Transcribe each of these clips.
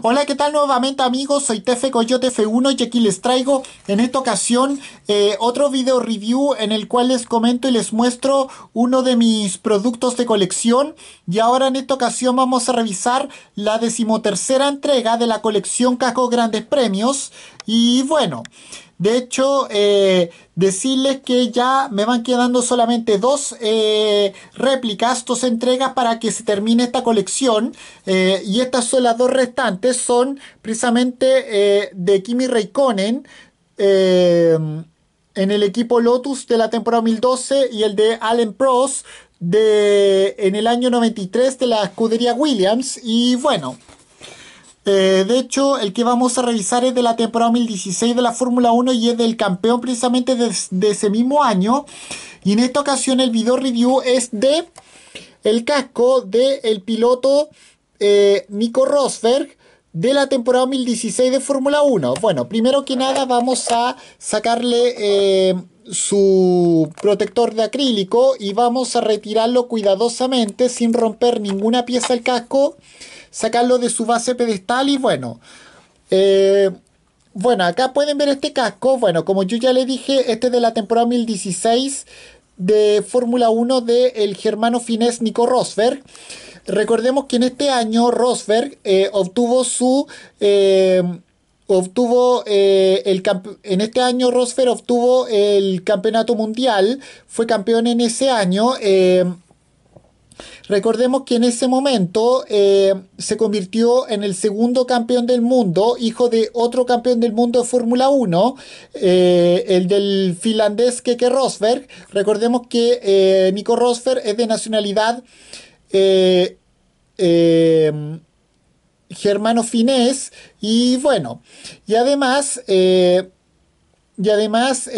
Hola, ¿qué tal nuevamente amigos? Soy Tefe Coyote F1 y aquí les traigo en esta ocasión eh, otro video review en el cual les comento y les muestro uno de mis productos de colección y ahora en esta ocasión vamos a revisar la decimotercera entrega de la colección Casco Grandes Premios y bueno... De hecho, eh, decirles que ya me van quedando solamente dos eh, réplicas, dos entregas para que se termine esta colección. Eh, y estas son las dos restantes, son precisamente de Kimi Raikkonen en el equipo Lotus de la temporada 2012 y el de Allen Prost de, en el año 93 de la escudería Williams. Y bueno, eh, de hecho, el que vamos a revisar es de la temporada 2016 de la Fórmula 1 y es del campeón precisamente de, ese mismo año. Y en esta ocasión el video review es de el casco del piloto eh, Nico Rosberg de la temporada 2016 de Fórmula 1. Bueno, primero que nada vamos a sacarle eh, su protector de acrílico y vamos a retirarlo cuidadosamente sin romper ninguna pieza del casco sacarlo de su base pedestal y bueno. Eh, bueno, acá pueden ver este casco. Bueno, como yo ya le dije, este es de la temporada 2016 de Fórmula 1 del germano finés Nico Rosberg. Recordemos que en este año Rosberg eh, obtuvo su... Eh, obtuvo el en este año Rosberg obtuvo el campeonato mundial fue campeón en ese año Recordemos que en ese momento eh, se convirtió en el segundo campeón del mundo, hijo de otro campeón del mundo de Fórmula 1, eh, el del finlandés Keke Rosberg. Recordemos que eh, Nico Rosberg es de nacionalidad eh, germano finés y bueno, y además, y además...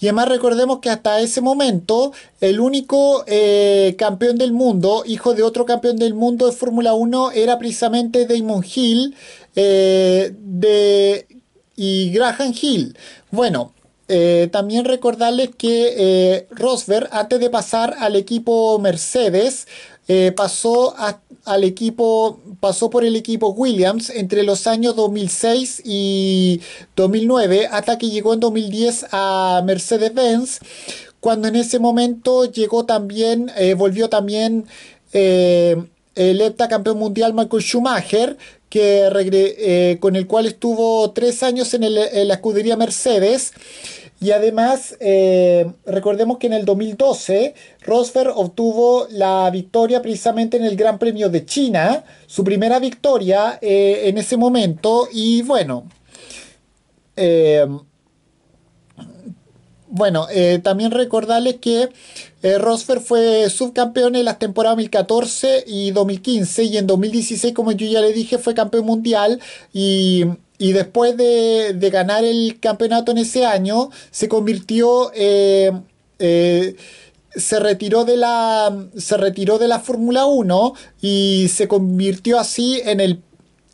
Y además recordemos que hasta ese momento el único eh, campeón del mundo, hijo de otro campeón del mundo de Fórmula 1, era precisamente Damon Hill eh, de, y Graham Hill. Bueno, eh, también recordarles que Rosberg, antes de pasar al equipo Mercedes, eh, pasó al equipo, pasó por el equipo Williams entre los años 2006 y 2009 hasta que llegó en 2010 a Mercedes-Benz, cuando en ese momento llegó también, eh, volvió también eh, el heptacampeón mundial Michael Schumacher, que eh, con el cual estuvo tres años en, en la escudería Mercedes. Y además, eh, recordemos que en el 2012, Rosberg obtuvo la victoria precisamente en el Gran Premio de China, su primera victoria eh, en ese momento, y bueno, eh, bueno, también recordarles que Rosberg fue subcampeón en las temporadas 2014 y 2015, y en 2016, como yo ya le dije, fue campeón mundial y y después de, ganar el campeonato en ese año, se convirtió, eh, eh, se retiró de la, se retiró de la Fórmula 1 y se convirtió así en el,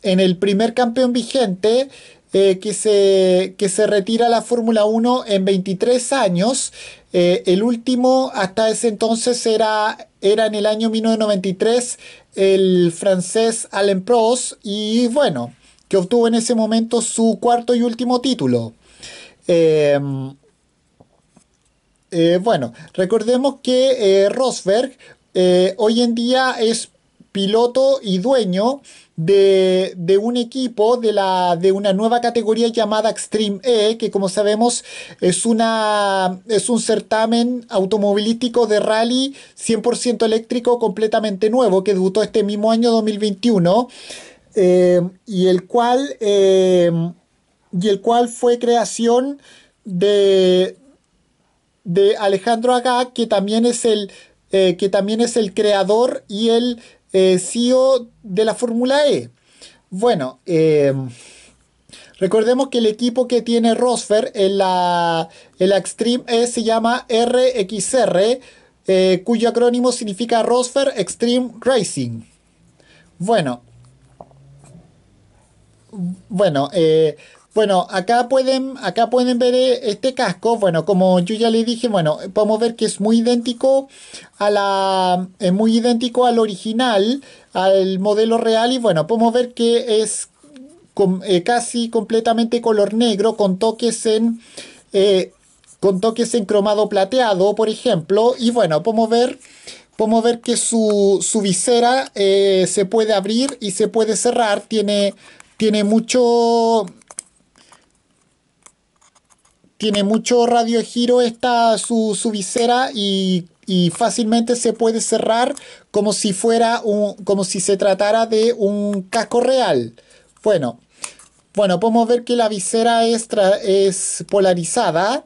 en el primer campeón vigente eh, que, se, que se retira la Fórmula 1 en 23 años. el último hasta ese entonces era, era en el año 1993 el francés Alain Prost y bueno obtuvo en ese momento su cuarto y último título. Eh, eh, bueno, recordemos que eh, Rosberg hoy en día es piloto y dueño de, un equipo de, la, de una nueva categoría llamada Extreme E, que como sabemos es, una, es un certamen automovilístico de rally 100% eléctrico completamente nuevo que debutó este mismo año 2021. Eh, y el cual eh, y el cual fue creación de, de Alejandro Aga, que también es el eh, que también es el creador y el CEO de la Fórmula E. Bueno, recordemos que el equipo que tiene Rosfer en la, en Extreme E se llama RXR, cuyo acrónimo significa Rosfer Extreme Racing. Bueno, bueno, eh, bueno, acá pueden, acá pueden ver eh, este casco. Bueno, como yo ya le dije, bueno, podemos ver que es muy idéntico a la, es muy idéntico al original, al modelo real y bueno, podemos ver que es eh, casi completamente color negro con toques en, con toques en cromado plateado, por ejemplo. Y bueno, podemos ver podemos ver que su, visera se puede abrir y se puede cerrar. Tiene, tiene mucho tiene mucho radio giro esta su, visera y, y, fácilmente se puede cerrar como si fuera un, como si se tratara de un casco real bueno bueno podemos ver que la visera extra es polarizada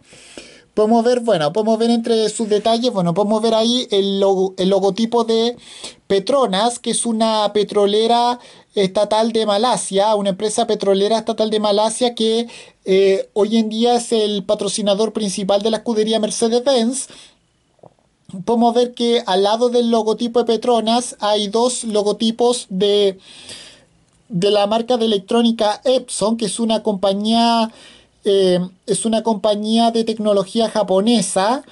Podemos ver, bueno, podemos ver entre sus detalles, bueno, podemos ver ahí el, logotipo de Petronas, que es una petrolera estatal de Malasia, una empresa petrolera estatal de Malasia que eh, hoy en día es el patrocinador principal de la escudería Mercedes-Benz. Podemos ver que al lado del logotipo de Petronas hay dos logotipos de, de la marca de electrónica Epson, que es una compañía eh, es una compañía de tecnología japonesa,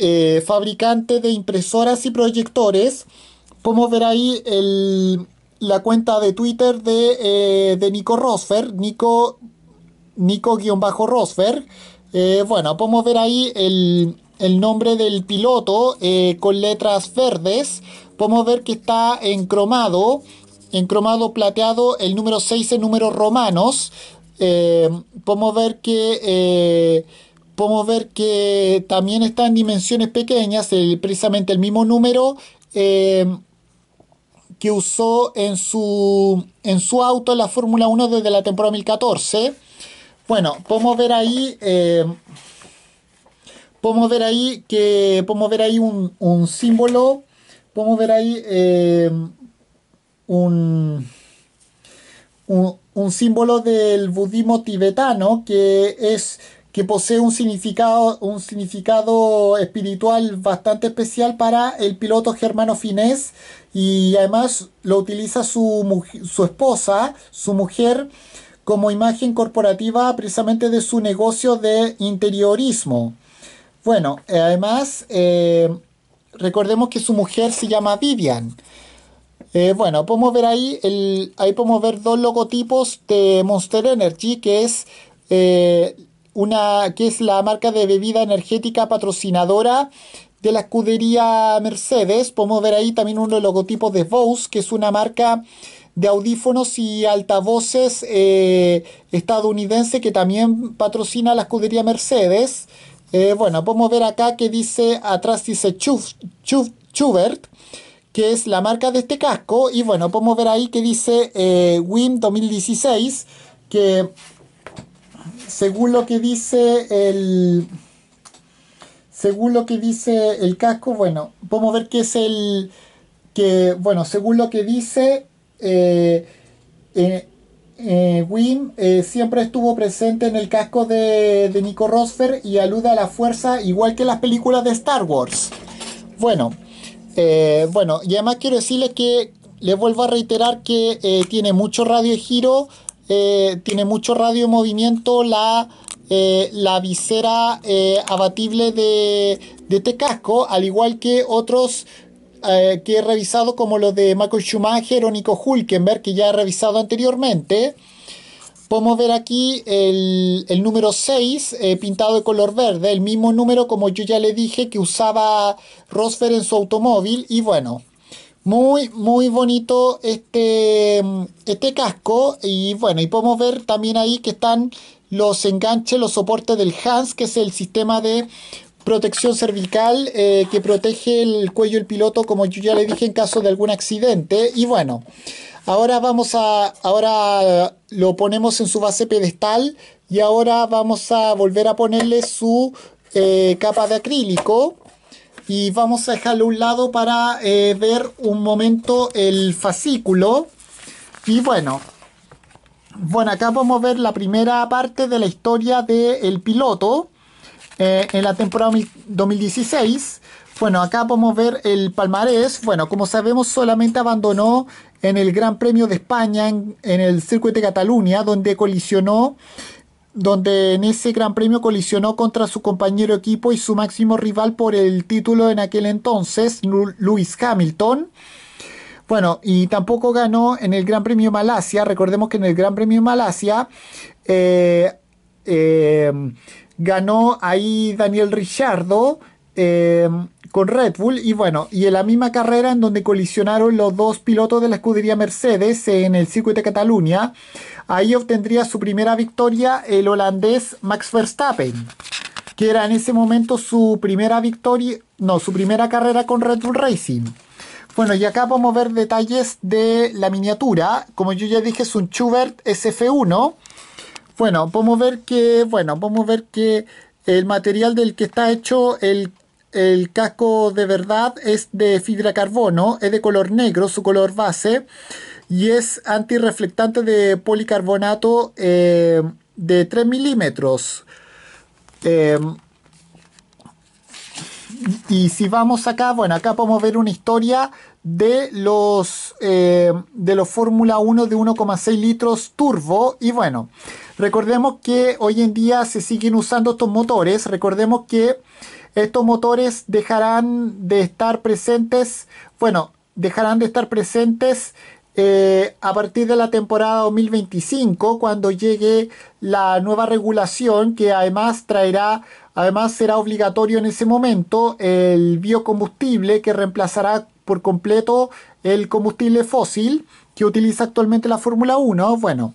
eh, fabricante de impresoras y proyectores. Podemos ver ahí la cuenta de Twitter de, eh, de Nico Rosfer, Nico, rosfer bueno, podemos ver ahí el, el nombre del piloto con letras verdes. Podemos ver que está en cromado, en cromado plateado el número 6 en números romanos. Eh, podemos ver que eh, podemos ver que también está en dimensiones pequeñas, precisamente el mismo número eh, que usó en su, en su auto la Fórmula 1 desde la temporada 2014. Bueno, podemos ver ahí, podemos ver ahí que podemos ver ahí un, símbolo, podemos ver ahí un, un, un símbolo del budismo tibetano que es que posee un significado, un significado espiritual bastante especial para el piloto germano finés y además lo utiliza su, su esposa, su mujer, como imagen corporativa precisamente de su negocio de interiorismo. Bueno, eh, además, eh, recordemos que su mujer se llama Vivian. Eh, bueno, podemos ver ahí, el, ahí podemos ver dos logotipos de Monster Energy, que es, eh, una, que es la marca de bebida energética patrocinadora de la escudería Mercedes. Podemos ver ahí también uno de los logotipos de Bose, que es una marca de audífonos y altavoces eh, estadounidense que también patrocina la escudería Mercedes. bueno, podemos ver acá que dice, atrás dice Chubert que es la marca de este casco. Y bueno, podemos ver ahí que dice eh, WIM 2016, que según lo que dice el... Según lo que dice el casco, bueno, podemos ver que es el... que, bueno, según lo que dice... Eh, eh, Wim siempre estuvo presente en el casco de, de Nico Rosfer y alude a la fuerza igual que las películas de Star Wars. Bueno, eh, bueno, y además quiero decirles que les vuelvo a reiterar que eh, tiene mucho radio giro, eh, tiene mucho radio movimiento la, visera abatible de, de este al igual que otros que he revisado como los de Michael Schumacher o Nico Hulkenberg, que ya he revisado anteriormente. Podemos ver aquí el, número 6 eh, pintado de color verde, el mismo número como yo ya le dije que usaba Rosfer en su automóvil y bueno, muy, muy bonito este, este casco. Y bueno, y podemos ver también ahí que están los enganches, los soportes del Hans, que es el sistema de protección cervical eh, que protege el cuello del piloto, como yo ya le dije, en caso de algún accidente. Y bueno, Ahora vamos a, ahora lo ponemos en su base pedestal y ahora vamos a volver a ponerle su eh, capa de acrílico y vamos a dejarlo a un lado para eh, ver un momento el fascículo y bueno bueno acá vamos a ver la primera parte de la historia del piloto eh, en la temporada 2016 bueno acá podemos ver el palmarés bueno como sabemos solamente abandonó en el Gran Premio de España, en, el Circuito de Cataluña, donde colisionó, donde en ese Gran Premio colisionó contra su compañero equipo y su máximo rival por el título en aquel entonces, Luis Hamilton. Bueno, y tampoco ganó en el Gran Premio Malasia. Recordemos que en el Gran Premio Malasia eh, eh, ganó ahí Daniel Ricciardo. Eh, con Red Bull y bueno, y en la misma carrera en donde colisionaron los dos pilotos de la escudería Mercedes en el circuito de Cataluña, ahí obtendría su primera victoria el holandés Max Verstappen, que era en ese momento su primera victoria, no, su primera carrera con Red Bull Racing. Bueno, y acá podemos ver detalles de la miniatura, como yo ya dije es un Schubert SF1. Bueno, podemos ver que, bueno, podemos ver que el material del que está hecho el el casco de verdad es de fibra carbono, es de color negro, su color base, y es antirreflectante de policarbonato eh, de 3 milímetros. Em, y si vamos acá, bueno, acá podemos ver una historia de los em, de los Fórmula 1 de 1,6 litros turbo y bueno, recordemos que hoy en día se siguen usando estos motores, recordemos que estos motores dejarán de estar presentes, bueno, dejarán de estar presentes eh, a partir de la temporada 2025 cuando llegue la nueva regulación que además traerá además será obligatorio en ese momento el biocombustible que reemplazará por completo el combustible fósil que utiliza actualmente la Fórmula 1 bueno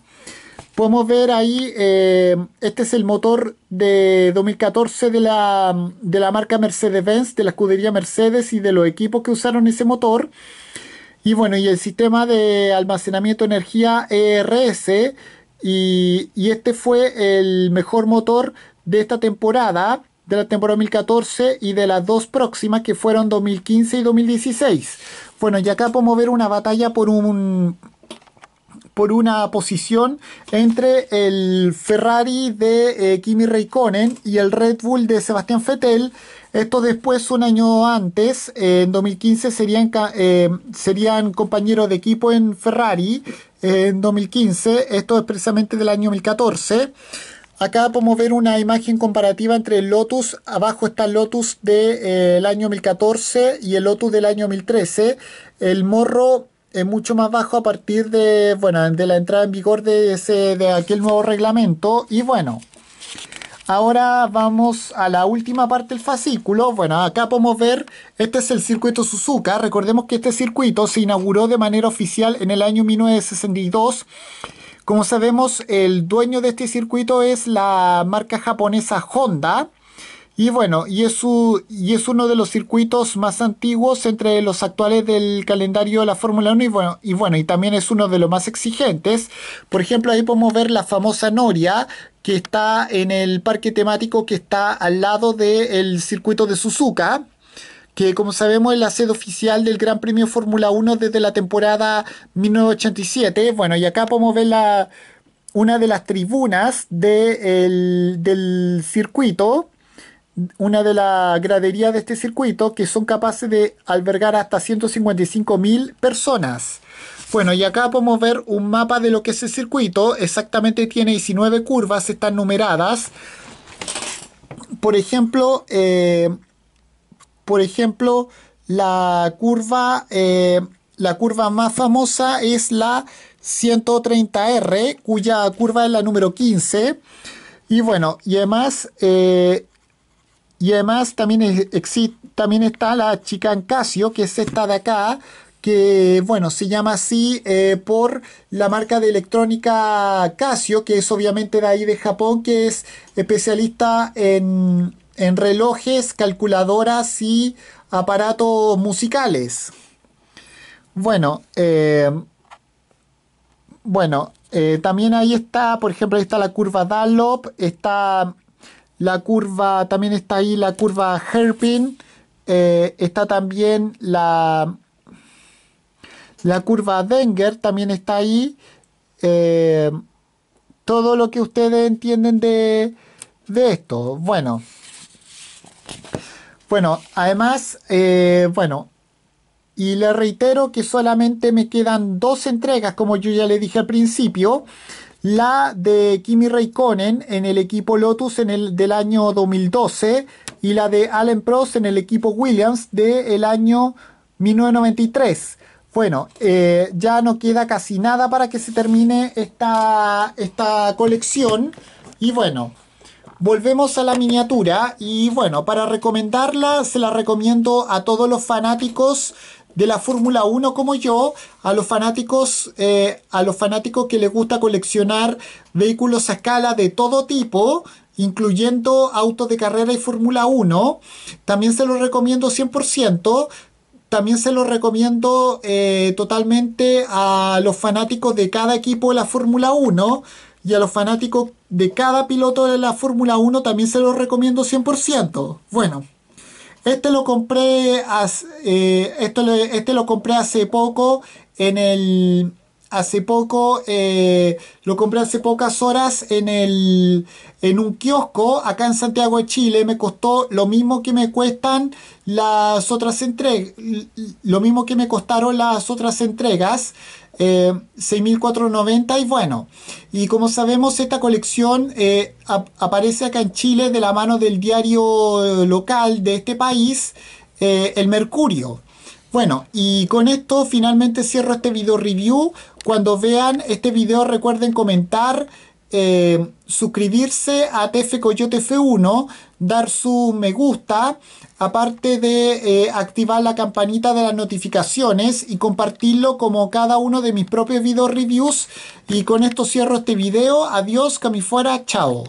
Podemos ver ahí, eh, este es el motor de 2014 de la, de la marca Mercedes-Benz, de la escudería Mercedes y de los equipos que usaron ese motor. Y bueno, y el sistema de almacenamiento de energía ERS. y este fue el mejor motor de esta temporada, de la temporada 2014 y de las dos próximas que fueron 2015 y 2016. Bueno, y acá podemos ver una batalla por un por una posición entre el Ferrari de eh, Kimi Raikkonen y el Red Bull de Sebastián Vettel. Esto después, un año antes, eh, en 2015, serían, eh, serían compañeros de equipo en Ferrari. en 2015, esto es precisamente del año 2014. Acá podemos ver una imagen comparativa entre el Lotus, abajo está el Lotus del año 2014 y el Lotus del año 2013. El morro es mucho más bajo a partir de, bueno, de la entrada en vigor de, ese, de aquel nuevo reglamento. Y bueno, ahora vamos a la última parte del fascículo. Bueno, acá podemos ver, este es el circuito Suzuka. Recordemos que este circuito se inauguró de manera oficial en el año 1962. Como sabemos, el dueño de este circuito es la marca japonesa Honda. Y bueno, y es, y es uno de los circuitos más antiguos entre los actuales del calendario de la Fórmula 1 y bueno, y bueno, y también es uno de los más exigentes. Por ejemplo, ahí podemos ver la famosa Noria que está en el parque temático que está al lado del circuito de Suzuka que como sabemos es la sede oficial del Gran Premio Fórmula 1 desde la temporada 1987. Bueno, y acá podemos ver la, una de las tribunas del circuito una de las graderías de este circuito que son capaces de albergar hasta 155.000 personas. Bueno, y acá podemos ver un mapa de lo que es el circuito. Exactamente tiene 19 curvas, están numeradas. Por ejemplo, eh, por ejemplo la curva, eh, la curva más famosa es la 130R, cuya curva es la número 15. Y bueno, y además... Eh, y además también, también está la Casio que es esta de acá, que bueno, se llama así eh, por la marca de electrónica Casio, que es obviamente de ahí de Japón, que es especialista en, relojes, calculadoras y aparatos musicales. Bueno, eh, bueno, eh, también ahí está, por ejemplo, ahí está la curva Dunlop, está la curva, también está ahí la curva Herpin... Eh, está también la, la curva Denger, también está ahí. Eh, todo lo que ustedes entienden de, de esto. Bueno. Bueno, además, eh, bueno, y le reitero que solamente me quedan dos entregas, como yo ya le dije al principio la de Kimi Raikkonen en el equipo Lotus en el, del año 2012 y la de Allen Prost en el equipo Williams del año 1993. Bueno, eh, ya no queda casi nada para que se termine esta colección. Y bueno, volvemos a la miniatura. Y bueno, para recomendarla, se la recomiendo a todos los fanáticos de la Fórmula 1 como yo, a los fanáticos, eh, a los fanáticos que les gusta coleccionar vehículos a escala de todo tipo, incluyendo autos de carrera y Fórmula 1. También se los recomiendo 100%. También se los recomiendo eh, totalmente a los fanáticos de cada equipo de la Fórmula 1 y a los fanáticos de cada piloto de la Fórmula 1 también se los recomiendo 100%. Bueno, este lo compré hace, eh, esto, este lo compré hace poco en el hace poco, eh, lo compré hace pocas horas en, un kiosco acá en Santiago de Chile. Me costó lo mismo que me cuestan las otras entregas, lo mismo que me costaron las otras entregas. 6.490 eh, y bueno, y como sabemos esta colección eh, aparece acá en Chile de la mano del diario local de este país, El Mercurio, bueno, y con esto finalmente cierro este video review. Cuando vean este video recuerden comentar, eh, suscribirse a TF Coyote F1, dar su me gusta, aparte de eh, activar la campanita de las notificaciones y compartirlo como cada uno de mis propios video reviews. Y con esto cierro este video. Adiós, cami fuera, chao.